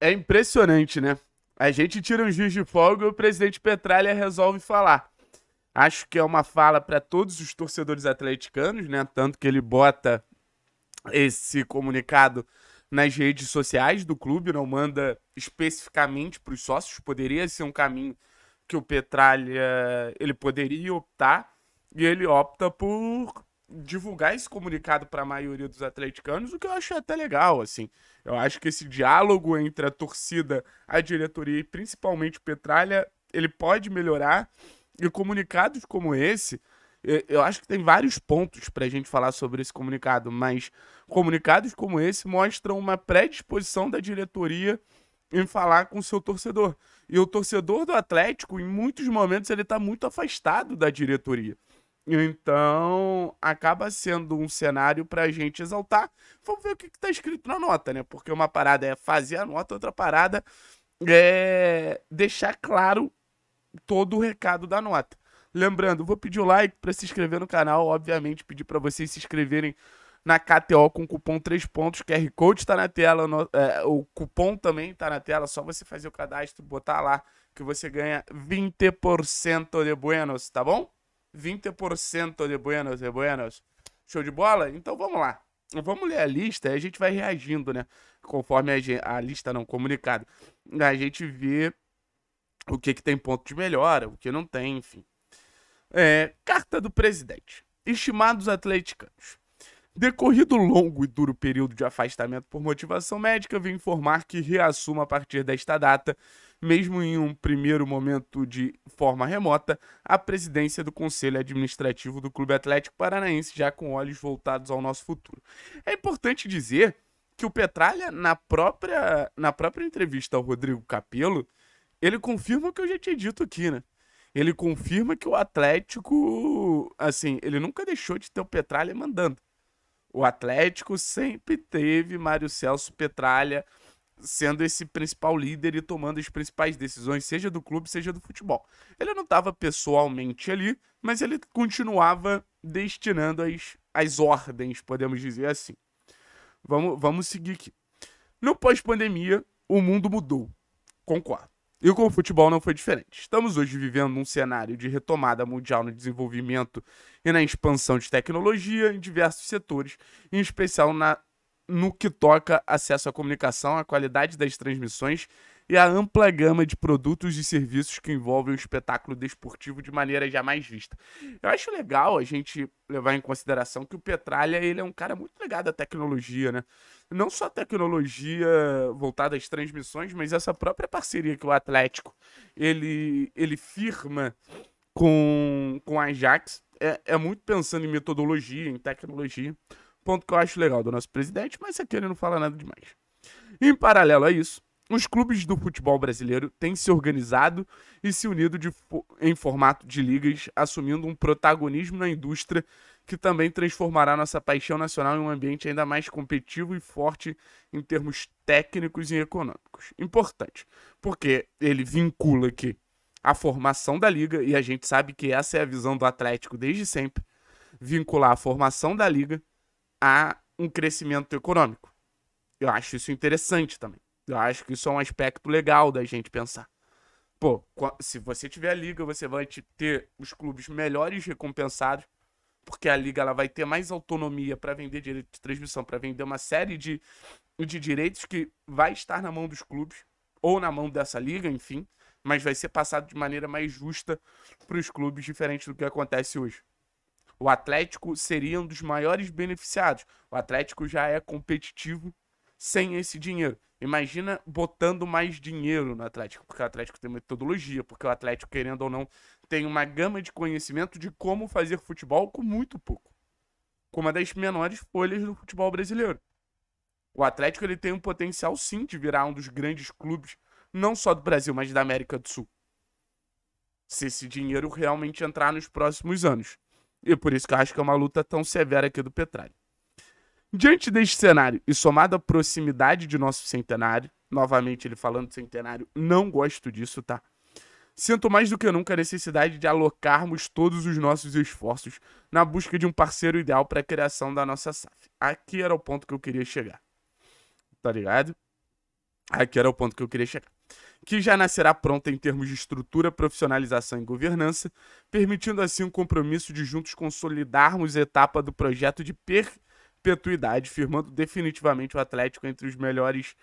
É impressionante, né? A gente tira um giz de folga e o presidente Petralha resolve falar. Acho que é uma fala para todos os torcedores atleticanos, né? Tanto que ele bota esse comunicado nas redes sociais do clube, não manda especificamente para os sócios. Poderia ser um caminho que o Petralha ele poderia optar e ele opta por divulgar esse comunicado para a maioria dos atleticanos, o que eu acho até legal, assim. Eu acho que esse diálogo entre a torcida, a diretoria e principalmente o Petralha, ele pode melhorar. E comunicados como esse, eu acho que tem vários pontos para a gente falar sobre esse comunicado, mas comunicados como esse mostram uma predisposição da diretoria em falar com o seu torcedor. E o torcedor do Atlético, em muitos momentos, ele está muito afastado da diretoria. Então, acaba sendo um cenário para a gente exaltar. Vamos ver o que, está escrito na nota, né? Porque uma parada é fazer a nota, outra parada é deixar claro todo o recado da nota. Lembrando, vou pedir o like para se inscrever no canal, obviamente, pedir para vocês se inscreverem na KTO com cupom 3 pontos, QR Code está na tela, no, é, o cupom também está na tela, só você fazer o cadastro, botar lá que você ganha 20% de buenos, tá bom? 20% de buenos, de buenos. Show de bola? Então vamos lá. Vamos ler a lista e a gente vai reagindo, né? Conforme a, a lista não comunicada. A gente vê o que, que tem ponto de melhora, o que não tem, enfim. É, carta do presidente. Estimados atleticanos. Decorrido longo e duro período de afastamento por motivação médica, vim informar que reassuma a partir desta data, mesmo em um primeiro momento de forma remota, a presidência do Conselho Administrativo do Clube Atlético Paranaense, já com olhos voltados ao nosso futuro. É importante dizer que o Petralha, na própria, na própria entrevista ao Rodrigo Capello, ele confirma o que eu já tinha dito aqui, né? Ele confirma que o Atlético, assim, ele nunca deixou de ter o Petralha mandando. O Atlético sempre teve Mário Celso Petralha sendo esse principal líder e tomando as principais decisões, seja do clube, seja do futebol. Ele não estava pessoalmente ali, mas ele continuava destinando as, as ordens, podemos dizer assim. Vamos, vamos seguir aqui. No pós-pandemia, o mundo mudou. Concordo. E com o futebol não foi diferente. Estamos hoje vivendo um cenário de retomada mundial no desenvolvimento e na expansão de tecnologia em diversos setores, em especial na, no que toca acesso à comunicação, à qualidade das transmissões e a ampla gama de produtos e serviços que envolvem o espetáculo desportivo de maneira jamais vista. Eu acho legal a gente levar em consideração que o Petralha ele é um cara muito ligado à tecnologia, né? Não só tecnologia voltada às transmissões, mas essa própria parceria que o Atlético ele, ele firma com, com a Ajax é, é muito pensando em metodologia, em tecnologia. Ponto que eu acho legal do nosso presidente, mas aqui ele não fala nada demais. Em paralelo a isso, os clubes do futebol brasileiro têm se organizado e se unido de, em formato de ligas, assumindo um protagonismo na indústria que também transformará nossa paixão nacional em um ambiente ainda mais competitivo e forte em termos técnicos e econômicos. Importante, porque ele vincula aqui a formação da liga, e a gente sabe que essa é a visão do Atlético desde sempre vincular a formação da liga a um crescimento econômico. Eu acho isso interessante também. Eu acho que isso é um aspecto legal da gente pensar. Pô, se você tiver a liga, você vai ter os clubes melhores recompensados, porque a liga ela vai ter mais autonomia para vender direito de transmissão, para vender uma série de, de direitos que vai estar na mão dos clubes ou na mão dessa liga, enfim, mas vai ser passado de maneira mais justa para os clubes, diferente do que acontece hoje. O Atlético seria um dos maiores beneficiados. O Atlético já é competitivo sem esse dinheiro. Imagina botando mais dinheiro no Atlético, porque o Atlético tem metodologia, porque o Atlético, querendo ou não, tem uma gama de conhecimento de como fazer futebol com muito pouco. Com uma das menores folhas do futebol brasileiro. O Atlético ele tem um potencial sim de virar um dos grandes clubes, não só do Brasil, mas da América do Sul. Se esse dinheiro realmente entrar nos próximos anos. E por isso que eu acho que é uma luta tão severa aqui do Petralha. Diante deste cenário e somado à proximidade de nosso centenário, novamente ele falando centenário, não gosto disso, tá? Sinto mais do que nunca a necessidade de alocarmos todos os nossos esforços na busca de um parceiro ideal para a criação da nossa SAF. Aqui era o ponto que eu queria chegar. Tá ligado? Aqui era o ponto que eu queria chegar. Que já nascerá pronta em termos de estrutura, profissionalização e governança, permitindo assim o um compromisso de juntos consolidarmos a etapa do projeto de per perpetuidade, firmando definitivamente o Atlético entre os melhores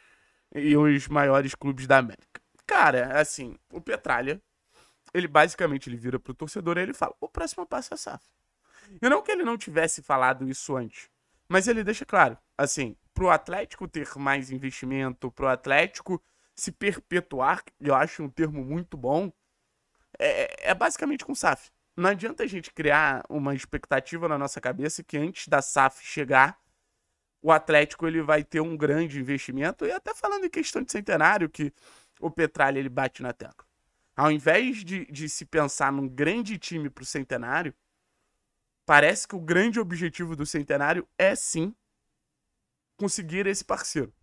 e os maiores clubes da América. Cara, assim, o Petralha, ele basicamente ele vira pro torcedor e ele fala: "O próximo passo é SAF". E não que ele não tivesse falado isso antes, mas ele deixa claro, assim, pro Atlético ter mais investimento, pro Atlético se perpetuar, eu acho um termo muito bom, é, é basicamente com SAF não adianta a gente criar uma expectativa na nossa cabeça que antes da SAF chegar, o Atlético ele vai ter um grande investimento. E até falando em questão de centenário, que o Petralha ele bate na tecla. Ao invés de, de se pensar num grande time para o centenário, parece que o grande objetivo do centenário é sim conseguir esse parceiro.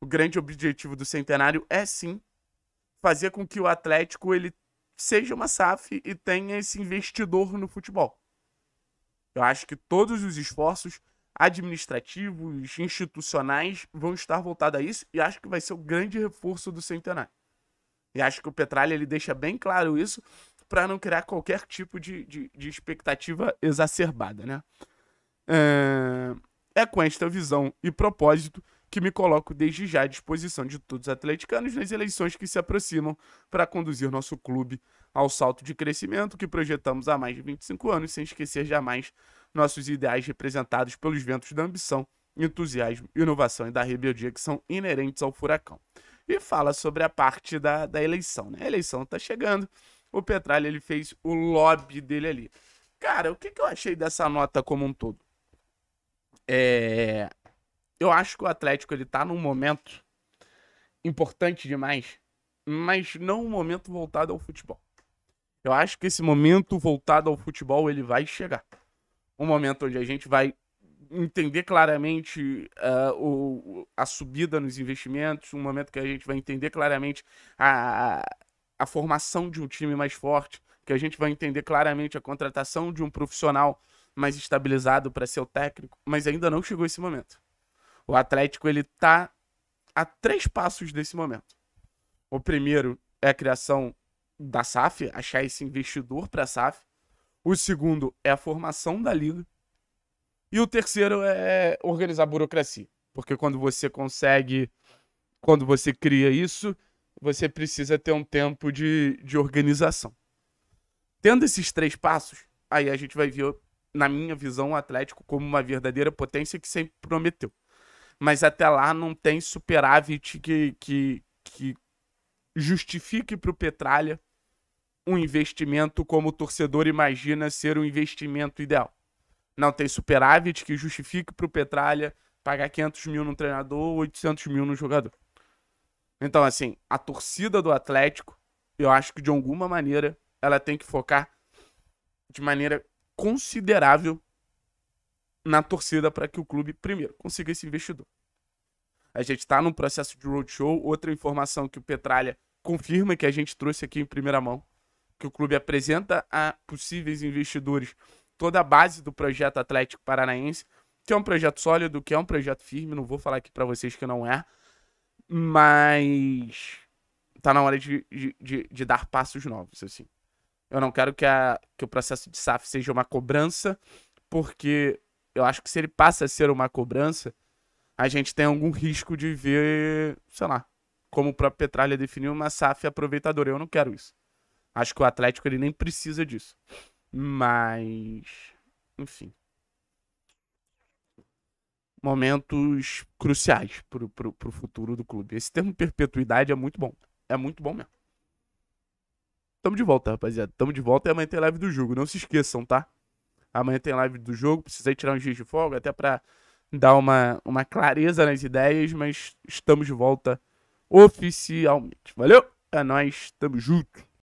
O grande objetivo do centenário é sim fazer com que o Atlético ele seja uma SAF e tenha esse investidor no futebol. Eu acho que todos os esforços administrativos, institucionais vão estar voltados a isso e acho que vai ser o grande reforço do centenário. E acho que o Petralha ele deixa bem claro isso para não criar qualquer tipo de, de, de expectativa exacerbada, né? É... é com esta visão e propósito que me coloco desde já à disposição de todos os atleticanos nas eleições que se aproximam para conduzir nosso clube ao salto de crescimento que projetamos há mais de 25 anos, sem esquecer jamais nossos ideais representados pelos ventos da ambição, entusiasmo, inovação e da rebeldia que são inerentes ao furacão. E fala sobre a parte da, da eleição, né? A eleição está chegando, o Petralha ele fez o lobby dele ali. Cara, o que, que eu achei dessa nota como um todo? É, eu acho que o Atlético ele tá num momento importante demais, mas não um momento voltado ao futebol. Eu acho que esse momento voltado ao futebol ele vai chegar. Um momento onde a gente vai entender claramente uh, o, a subida nos investimentos, um momento que a gente vai entender claramente a, a formação de um time mais forte, que a gente vai entender claramente a contratação de um profissional mais estabilizado para ser o técnico, mas ainda não chegou esse momento. O Atlético ele tá a três passos desse momento. O primeiro é a criação da SAF, achar esse investidor para a SAF. O segundo é a formação da liga. E o terceiro é, é organizar a burocracia. Porque quando você consegue, quando você cria isso, você precisa ter um tempo de, de organização. Tendo esses três passos, aí a gente vai ver, na minha visão, o Atlético como uma verdadeira potência que sempre prometeu mas até lá não tem superávit que, que, que justifique para o Petralha um investimento como o torcedor imagina ser um investimento ideal. Não tem superávit que justifique para o Petralha pagar 500 mil no treinador, 800 mil no jogador. Então, assim, a torcida do Atlético, eu acho que de alguma maneira ela tem que focar de maneira considerável na torcida para que o clube, primeiro, consiga esse investidor. A gente está num processo de roadshow. Outra informação que o Petralha confirma que a gente trouxe aqui em primeira mão, que o clube apresenta a possíveis investidores toda a base do projeto Atlético Paranaense, que é um projeto sólido, que é um projeto firme, não vou falar aqui para vocês que não é, mas tá na hora de, de, de, de dar passos novos, assim. Eu não quero que, a, que o processo de SAF seja uma cobrança, porque eu acho que se ele passa a ser uma cobrança, a gente tem algum risco de ver, sei lá, como o próprio Petralha definiu, uma SAF aproveitadora. Eu não quero isso. Acho que o Atlético ele nem precisa disso. Mas, enfim. Momentos cruciais pro, pro, pro futuro do clube. Esse termo perpetuidade é muito bom. É muito bom mesmo. Tamo de volta, rapaziada. Tamo de volta e amanhã tem live do jogo. Não se esqueçam, tá? Amanhã tem live do jogo, precisei tirar um dias de folga até para dar uma, uma clareza nas ideias, mas estamos de volta oficialmente. Valeu? É nóis, tamo junto.